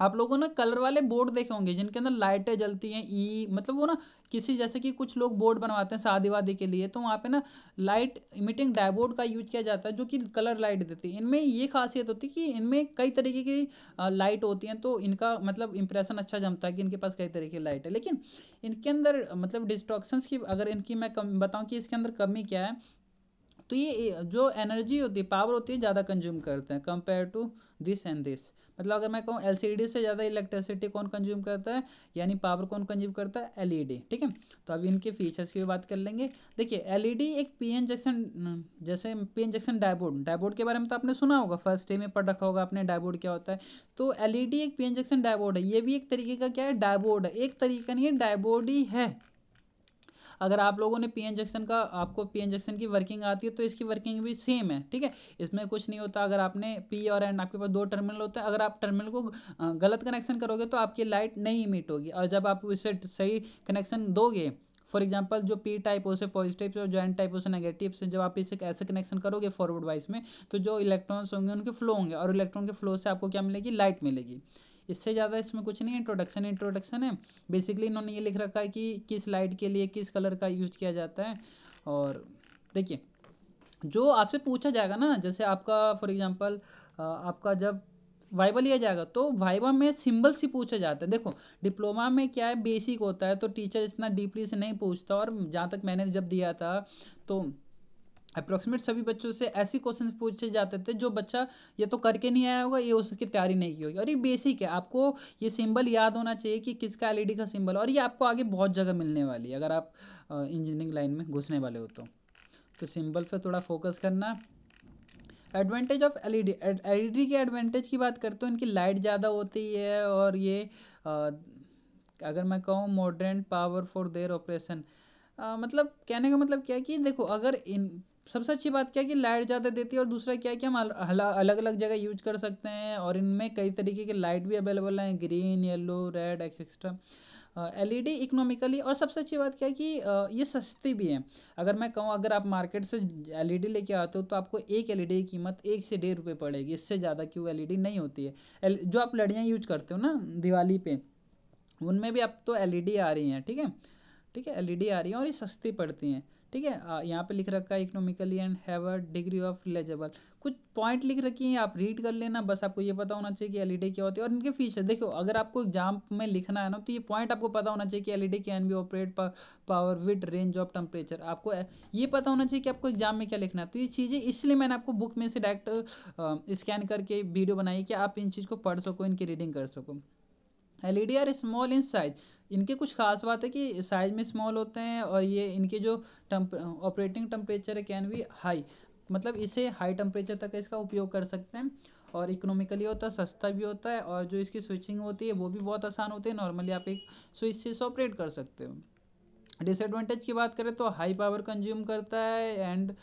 आप लोगों ने कलर वाले बोर्ड देखे होंगे जिनके अंदर लाइटें जलती हैं ई e, मतलब वो ना किसी जैसे कि कुछ लोग बोर्ड बनवाते हैं शादी वादी के लिए तो वहाँ पे ना लाइट इमिटिंग डायबोर्ड का यूज किया जाता है जो कि कलर लाइट देती है इनमें ये खासियत होती है कि इनमें कई तरीके की लाइट होती हैं तो इनका मतलब इंप्रेशन अच्छा जमता है कि इनके पास कई तरीके की लाइट है लेकिन इनके अंदर मतलब डिस्ट्रॉक्शंस की अगर इनकी मैं कम बताऊँ कि इसके अंदर कमी क्या है तो ये जो एनर्जी होती है पावर होती है ज़्यादा कंज्यूम करते हैं compare to this and this मतलब अगर मैं कहूँ एलसीडी से ज़्यादा इलेक्ट्रिसिटी कौन कंज्यूम करता है यानी पावर कौन कंज्यूम करता है एलईडी e ठीक है तो अब इनके फीचर्स की भी बात कर लेंगे देखिए एलईडी e एक एन जंक्शन जैसे एन जंक्शन डायबोर्ड डायबोर्ड के बारे में तो आपने सुना होगा फर्स्ट डे में पढ़ रखा होगा आपने डायबोर्ड क्या होता है तो एल e एक एन जंक्शन डायबोर्ड है ये भी एक तरीके का क्या है डायबोर्ड है एक तरीका नहीं है डायबोर्ड ही है अगर आप लोगों ने पी जंक्शन का आपको पी जंक्शन की वर्किंग आती है तो इसकी वर्किंग भी सेम है ठीक है इसमें कुछ नहीं होता अगर आपने पी और एंड आपके पास दो टर्मिनल होता है अगर आप टर्मिनल को गलत कनेक्शन करोगे तो आपकी लाइट नहीं इमिट होगी और जब आप इसे सही कनेक्शन दोगे फॉर एग्जाम्पल जो पी टाइप उसे पॉजिटिव से जो एन टाइप उसे नेगेटिव से जब आप इसे ऐसे कनेक्शन करोगे फॉरवर्ड वाइज में तो जो इलेक्ट्रॉन्स होंगे उनके फ्लो होंगे और इलेक्ट्रॉन के फ्लो से आपको क्या मिलेगी लाइट मिलेगी इससे ज़्यादा इसमें कुछ नहीं इंट्रोडक्शन इंट्रोडक्शन है बेसिकली इन्होंने ये लिख रखा है कि किस लाइट के लिए किस कलर का यूज किया जाता है और देखिए जो आपसे पूछा जाएगा ना जैसे आपका फॉर एग्ज़ाम्पल आपका जब वाइवा लिया जाएगा तो वाइवा में सिंबल्स ही पूछे जाते हैं देखो डिप्लोमा में क्या है बेसिक होता है तो टीचर इतना डीपली से नहीं पूछता और जहाँ तक मैंने जब दिया था तो अप्रोक्सीमेट सभी बच्चों से ऐसे क्वेश्चन पूछे जाते थे जो बच्चा ये तो करके नहीं आया होगा ये उसकी तैयारी नहीं की होगी और ये बेसिक है आपको ये सिंबल याद होना चाहिए कि किसका एलईडी e का सिंबल और ये आपको आगे बहुत जगह मिलने वाली है अगर आप इंजीनियरिंग लाइन में घुसने वाले हो तो तो सिंबल पर थोड़ा फोकस करना advantage of L E D L के एडवांटेज की बात करते हो इनकी लाइट ज़्यादा होती है और ये आ, अगर मैं कहूँ modern power for their operation मतलब कहने का मतलब क्या है कि देखो अगर इन सबसे अच्छी बात क्या है कि लाइट ज़्यादा देती है और दूसरा क्या है कि हम अलग अलग जगह यूज कर सकते हैं और इनमें कई तरीके के लाइट भी अवेलेबल हैं green yellow red etcetera L E D economically और सबसे अच्छी बात क्या है कि uh, ये सस्ती भी है अगर मैं कहूँ अगर आप मार्केट से एल ई डी लेके आते हो तो आपको एक एल ई डी की कीमत एक से डेढ़ रुपये पड़ेगी इससे ज़्यादा की वो एल ई डी नहीं होती है जो आप लड़ियाँ यूज करते हो ना दिवाली पे उनमें भी अब तो एल ई डी आ रही हैं ठीक है थीके? ठीक है एलईडी e आ रही है और ये सस्ती पड़ती हैं ठीक है यहाँ पे लिख रखा है economically and have a degree of reliable कुछ पॉइंट लिख रखी हैं आप रीड कर लेना बस आपको ये पता होना चाहिए कि एलईडी e क्या होती है और इनके फीचर देखो अगर आपको एग्जाम में लिखना है ना तो ये पॉइंट आपको पता होना चाहिए कि LED can be operate power with range of temperature आपको ये पता होना चाहिए कि आपको एग्जाम में क्या लिखना है तो ये चीज़ें इसलिए मैंने आपको बुक में से डायरेक्ट स्कैन करके वीडियो बनाई कि आप इन चीज़ को पढ़ सको इनकी रीडिंग कर सको L E D are small in size इनके कुछ खास बात है कि साइज़ में स्मॉल होते हैं और ये इनके जो ऑपरेटिंग टम्परेचर है कैन बी हाई मतलब इसे हाई टेम्परेचर तक इसका उपयोग कर सकते हैं और इकोनॉमिकली होता है सस्ता भी होता है और जो इसकी स्विचिंग होती है वो भी बहुत आसान होती है नॉर्मली आप एक स्विच से इसे ऑपरेट कर सकते हो डिसएडवांटेज की बात करें तो हाई पावर कंज्यूम करता है एंड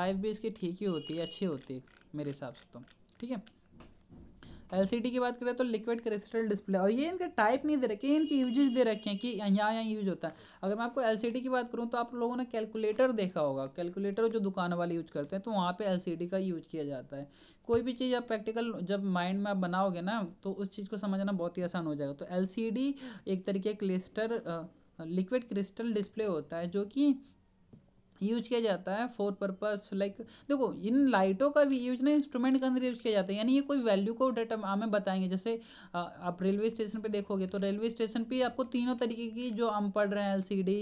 लाइफ भी इसकी ठीक ही होती है अच्छी होती है मेरे हिसाब से तो ठीक है एलसीडी की बात करें तो लिक्विड क्रिस्टल डिस्प्ले और ये इनके टाइप नहीं दे रखे इनके यूजेज दे रखे हैं कि यहाँ यहाँ यूज होता है अगर मैं आपको एलसीडी की बात करूँ तो आप लोगों ने कैलकुलेटर देखा होगा कैलकुलेटर जो दुकान वाले यूज करते हैं तो वहाँ पर एल का यूज किया जाता है कोई भी चीज़ आप प्रैक्टिकल जब माइंड में आप बनाओगे ना तो उस चीज़ को समझना बहुत ही आसान हो जाएगा तो एल एक तरीके क्लिस्टर लिक्विड क्रिस्टल डिस्प्ले होता है जो कि यूज किया जाता है फॉर पर्पस लाइक देखो इन लाइटों का भी यूज ना इंस्ट्रूमेंट के अंदर यूज किया जाता है यानी ये कोई वैल्यू को डेटा हमें बताएंगे जैसे आप रेलवे स्टेशन पे देखोगे तो रेलवे स्टेशन पे आपको तीनों तरीके की जो हम पढ़ रहे हैं L L C D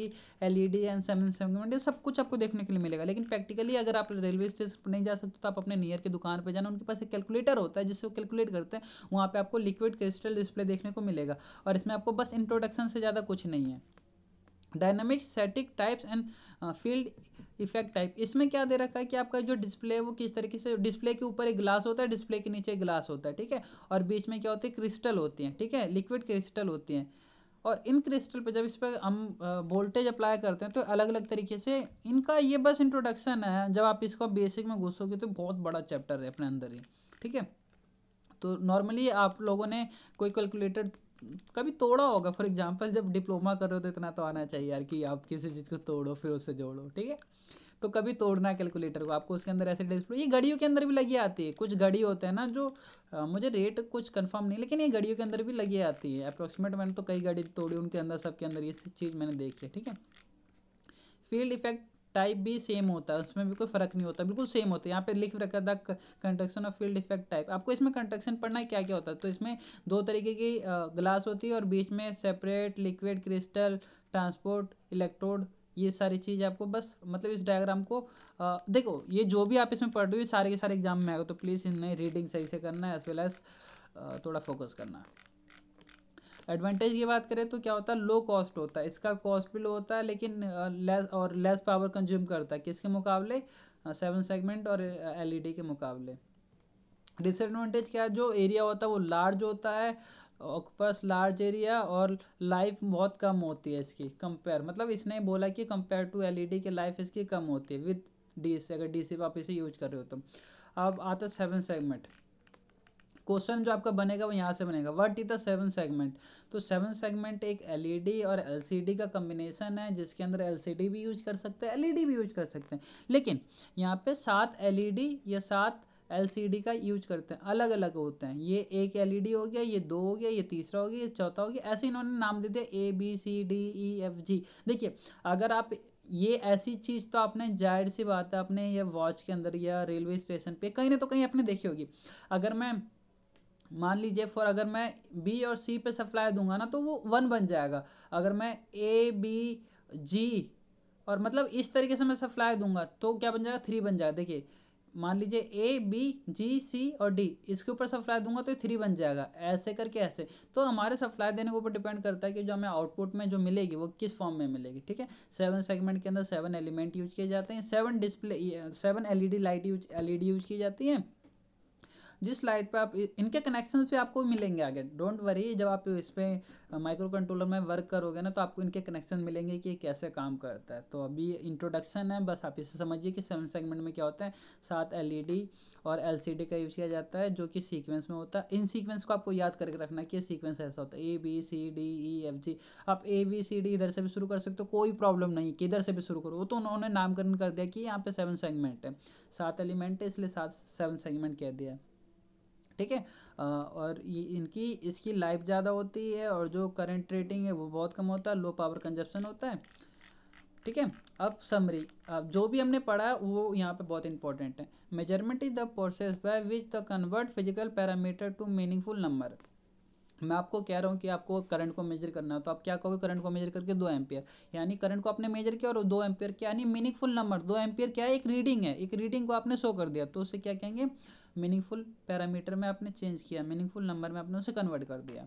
E D and seven सब कुछ आपको देखने के लिए मिलेगा लेकिन प्रैक्टिकली अगर आप रेलवे स्टेशन पर नहीं जा सकते तो आप अपने नियर की दुकान पर जाना उनके पास एक कैलकुलेटर होता है जिससे वो कैलकुलेट करते हैं वहाँ पर आपको लिक्विड क्रिस्टल डिस्प्ले देखने को मिलेगा और इसमें आपको बस इंट्रोडक्शन से ज़्यादा कुछ नहीं है dynamic static types and field effect type इसमें क्या दे रखा है कि आपका जो डिस्प्ले है वो किस तरीके से डिस्प्ले के ऊपर एक ग्लास होता है डिस्प्ले के नीचे ग्लास होता है ठीक है और बीच में क्या होती है क्रिस्टल होती हैं ठीक है लिक्विड क्रिस्टल होती हैं और इन क्रिस्टल पे जब इस पर हम वोल्टेज अप्लाई करते हैं तो अलग अलग तरीके से इनका ये बस इंट्रोडक्शन है जब आप इसको बेसिक में घुसोगे तो बहुत बड़ा चैप्टर है अपने अंदर ही ठीक है तो नॉर्मली आप लोगों ने कोई कैलकुलेटर कभी तोड़ा होगा फॉर एग्जाम्पल जब डिप्लोमा करो तो इतना तो आना चाहिए यार कि आप किसी चीज़ को तोड़ो फिर उससे जोड़ो ठीक है तो कभी तोड़ना है कैलकुलेटर को आपको उसके अंदर ऐसे डिस्प्ले ये घड़ियों के अंदर भी लगी आती है कुछ घड़ी होते हैं ना जो आ, मुझे रेट कुछ कंफर्म नहीं लेकिन ये घड़ियों के अंदर भी लगी आती है अप्रोक्सीमेट मैंने तो कई घड़ी तोड़ी उनके अंदर सबके अंदर ये चीज़ मैंने देखी है ठीक है फील्ड इफेक्ट टाइप भी सेम होता है उसमें भी कोई फ़र्क नहीं होता बिल्कुल सेम होता है यहाँ पे लिख रखा था construction of field effect type आपको इसमें कंट्रक्शन पढ़ना क्या क्या होता है तो इसमें दो तरीके की ग्लास होती है और बीच में separate liquid crystal transport electrode ये सारी चीज़ आपको बस मतलब इस डायग्राम को आ, देखो ये जो भी आप इसमें पढ़ रहे हो सारे के सारे एग्जाम में आएगा तो प्लीज़ इन्हें रीडिंग सही से करना है एज वेल एज़ थोड़ा फोकस करना है एडवांटेज की बात करें तो क्या होता है लो कॉस्ट होता है इसका कॉस्ट भी लो होता है लेकिन लेस और लेस पावर कंज्यूम करता है किसके मुकाबले सेवन सेगमेंट और एलईडी के मुकाबले डिसएडवांटेज क्या है जो एरिया होता है वो लार्ज होता है ऑक्पस लार्ज एरिया और लाइफ बहुत कम होती है इसकी कंपेयर मतलब इसने बोला कि कंपेयर टू एल की लाइफ इसकी कम होती है विद डी अगर डी आप इसे यूज कर रहे हो तो अब आता है सेवन सेगमेंट क्वेश्चन जो आपका बनेगा वो यहाँ से बनेगा what is the seven segment तो सेवन सेगमेंट एक एलईडी e और एलसीडी का कम्बिनेशन है जिसके अंदर एलसीडी भी यूज कर सकते हैं एलईडी e भी यूज कर सकते हैं लेकिन यहाँ पे सात एलईडी e या सात एलसीडी का यूज करते हैं अलग अलग होते हैं ये एक एलईडी हो गया ये दो हो गया ये तीसरा हो गया ये चौथा हो गया ऐसे इन्होंने नाम दे दिया A B C D E F G देखिए अगर आप ये ऐसी चीज़ तो आपने जाहिर सी बात है आपने ये वॉच के अंदर या रेलवे स्टेशन पे कहीं ना तो कहीं आपने देखी होगी अगर मैं मान लीजिए फॉर अगर मैं बी और सी पे सप्लाई दूंगा ना तो वो वन बन जाएगा अगर मैं ए बी जी और मतलब इस तरीके से मैं सप्लाई दूंगा तो क्या बन जाएगा थ्री बन जाएगा देखिए मान लीजिए ए बी जी सी और डी इसके ऊपर सप्लाई दूंगा तो थ्री बन जाएगा ऐसे करके ऐसे तो हमारे सप्लाई देने के ऊपर डिपेंड करता है कि जो हमें आउटपुट में जो मिलेगी वो किस फॉर्म में मिलेगी ठीक है सेवन सेगमेंट के अंदर सेवन एलिमेंट यूज किए जाते हैं seven display seven LED light use LED use की जाती है जिस लाइट पे आप इनके कनेक्शन भी आपको मिलेंगे आगे डोंट वरी जब आप इस पर माइक्रो कंट्रोलर में वर्क करोगे ना तो आपको इनके कनेक्शन मिलेंगे कि कैसे काम करता है तो अभी इंट्रोडक्शन है बस आप इसे समझिए कि सेवन सेगमेंट में क्या होता है सात एल e और एल का यूज़ किया जाता है जो कि सीक्वेंस में होता है इन सीक्वेंस को आपको याद करके रखना कि सीक्वेंस ऐसा होता है A B C D E F G आप ए बी सी डी इधर से भी शुरू कर सकते हो कोई प्रॉब्लम नहीं कि इधर से भी शुरू करो वो तो उन्होंने नामकरण कर दिया कि यहाँ पे सेवन सेगमेंट है सात एलिमेंट है इसलिए सात सेवन सेगमेंट कह दिया ठीक है और ये इनकी इसकी लाइफ ज़्यादा होती है और जो करंट रेटिंग है वो बहुत कम होता है लो पावर कंजप्शन होता है ठीक है अब समरी अब जो भी हमने पढ़ा है वो यहाँ पे बहुत इंपॉर्टेंट है measurement is the process by which the convert physical parameter to meaningful number मैं आपको कह रहा हूँ कि आपको करंट को मेजर करना है तो आप क्या कहोगे करंट को मेजर करके दो एम्पियर यानी करंट को आपने मेजर किया और दो एम्पियर क्या यानी मीनिंगफुल नंबर दो एम्पियर क्या है एक रीडिंग है एक रीडिंग को आपने शो कर दिया तो उससे क्या कहेंगे मीनिंगफुल पैरामीटर में आपने चेंज किया मीनिंगफुल नंबर में आपने उसे कन्वर्ट कर दिया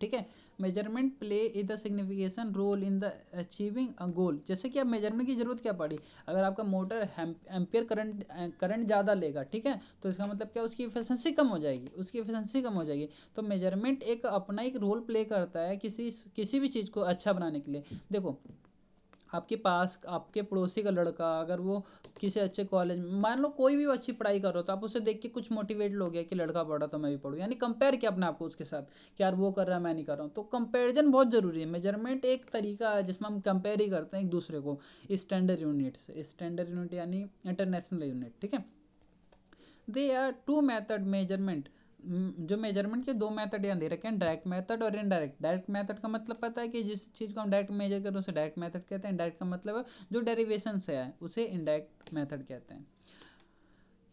ठीक है measurement play is the signification role in the achieving a goal जैसे कि आप मेजरमेंट की ज़रूरत क्या पड़ी अगर आपका मोटर एम्पियर करंट करंट ज़्यादा लेगा ठीक है तो इसका मतलब क्या उसकी एफिशिएंसी कम हो जाएगी उसकी एफिशिएंसी कम हो जाएगी तो मेजरमेंट एक अपना एक रोल प्ले करता है किसी किसी भी चीज़ को अच्छा बनाने के लिए देखो आपके पास आपके पड़ोसी का लड़का अगर वो किसी अच्छे कॉलेज में मान लो कोई भी अच्छी पढ़ाई कर रहा हो तो आप उसे देख के कुछ मोटिवेट लोग कि लड़का पढ़ रहा तो मैं भी पढ़ूँ यानी कंपेयर किया अपने आप को उसके साथ कि यार वो कर रहा है मैं नहीं कर रहा हूँ तो कंपेरिजन बहुत ज़रूरी है मेजरमेंट एक तरीका है जिसमें हम कंपेयर ही करते हैं एक दूसरे को स्टैंडर्ड यूनिट से स्टैंडर्ड यूनिट यानी इंटरनेशनल यूनिट ठीक है they are two method measurement जो मेजरमेंट के दो मेथड यहाँ दे रखे हैं डायरेक्ट मेथड और इनडायरेक्ट डायरेक्ट मेथड का मतलब पता है कि जिस चीज़ को हम डायरेक्ट मेजर करें उसे डायरेक्ट मेथड कहते हैं इनडायरेक्ट का मतलब जो डेरिवेशन से है उसे इनडायरेक्ट मेथड कहते हैं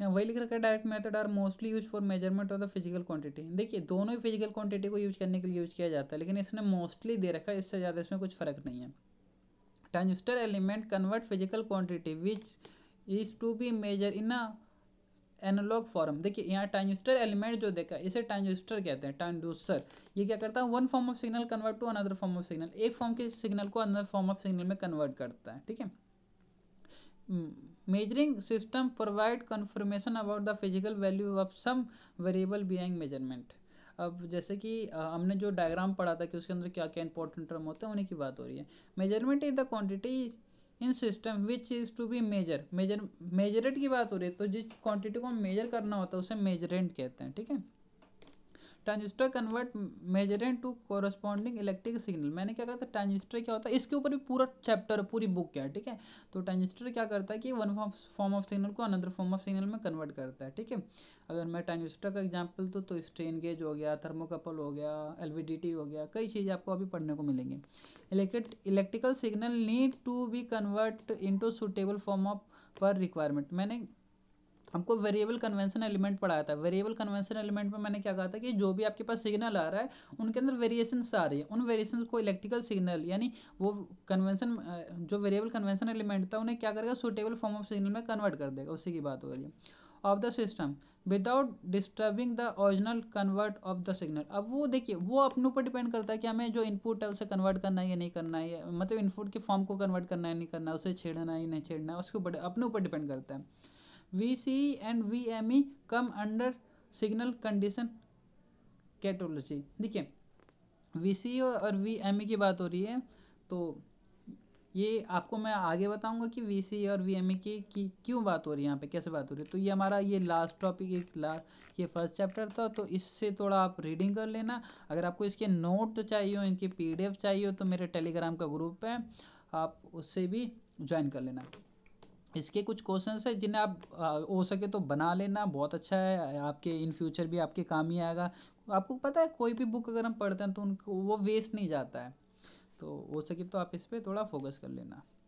यहाँ वही लिख रखा है direct method are mostly use for measurement of the physical quantity देखिए दोनों ही फिजिकल क्वांटिटी को यूज करने के लिए यूज किया जाता है लेकिन इसने मोस्टली दे रखा है इससे ज़्यादा इसमें कुछ फर्क नहीं है transistor element convert physical quantity which is to be measure in a analog form देखिए यहाँ ट्रांजिस्टर एलिमेंट जो देखा इसे ट्रांजिस्टर कहते हैं ट्रांजिस्टर ये क्या करता है one form of signal convert to another form of signal एक फॉर्म के सिग्नल को अनदर फॉर्म ऑफ सिग्नल में कन्वर्ट करता है ठीक है measuring system provide confirmation about the physical value of some variable being measurement अब जैसे कि हमने जो डायग्राम पढ़ा था कि उसके अंदर क्या क्या इंपॉर्टेंट टर्म होते हैं उन्हीं की बात हो रही है measurement is the quantity in system which is to be measure measure measurand की बात हो रही है तो जिस क्वांटिटी को हम मेजर करना होता है उसे मेजरेंट कहते हैं ठीक है transistor convert measurand to corresponding electric signal मैंने क्या कहा था ट्रांजिस्टर क्या होता है इसके ऊपर भी पूरा चैप्टर पूरी बुक क्या है ठीक है तो ट्रांजिस्टर क्या करता है कि वन फॉर्म ऑफ सिग्नल को अनदर फॉर्म ऑफ सिग्नल में कन्वर्ट करता है ठीक है अगर मैं ट्रांजिस्टर का एग्जाम्पल दूँ तो स्ट्रेन गेज हो गया थर्मोकपल हो गया एल हो गया कई चीज़ें आपको अभी पढ़ने को मिलेंगे electrical signal need to be convert into suitable form of per requirement मैंने हमको वेरिएबल कन्वेंशन एलिमेंट पढ़ाया था वेरिएबल कन्वेंशन एलिमेंट में मैंने क्या कहा था कि जो भी आपके पास सिग्नल आ रहा है उनके अंदर वेरिएशंस आ रही है उन वेरिएशंस को इलेक्ट्रिकल सिग्नल यानी वो कन्वेंशन जो वेरिएबल कन्वेंशन एलिमेंट था उन्हें क्या करेगा सुटेबल फॉर्म ऑफ सिग्नल में कन्वर्ट कर देगा उसी की बात हो रही है of the system without disturbing the original convert of the signal अब वो देखिए वो अपने ऊपर डिपेंड करता है कि हमें जो इनपुट है उसे कन्वर्ट करना है या नहीं करना है मतलब इनपुट के फॉर्म को कन्वर्ट करना है नहीं करना है उसे छेड़ना है या नहीं छेड़ना है उसके ऊपर अपने ऊपर डिपेंड करता है VCE and VME come under signal condition कैटोलॉजी देखिए वी और वी e की बात हो रही है तो ये आपको मैं आगे बताऊंगा कि वी और वी e की, की क्यों बात हो रही है यहाँ पे कैसे बात हो रही है तो ये हमारा ये लास्ट टॉपिक एक लास्ट ये फर्स्ट चैप्टर था तो इससे थोड़ा आप रीडिंग कर लेना अगर आपको इसके नोट चाहिए हो इनकी पी चाहिए हो तो मेरे टेलीग्राम का ग्रुप है आप उससे भी ज्वाइन कर लेना इसके कुछ क्वेश्चन है जिन्हें आप हो सके तो बना लेना बहुत अच्छा है आपके इन फ्यूचर भी आपके काम ही आएगा आपको पता है कोई भी बुक अगर हम पढ़ते हैं तो उनको वो वेस्ट नहीं जाता है तो हो सके तो आप इस पर थोड़ा फोकस कर लेना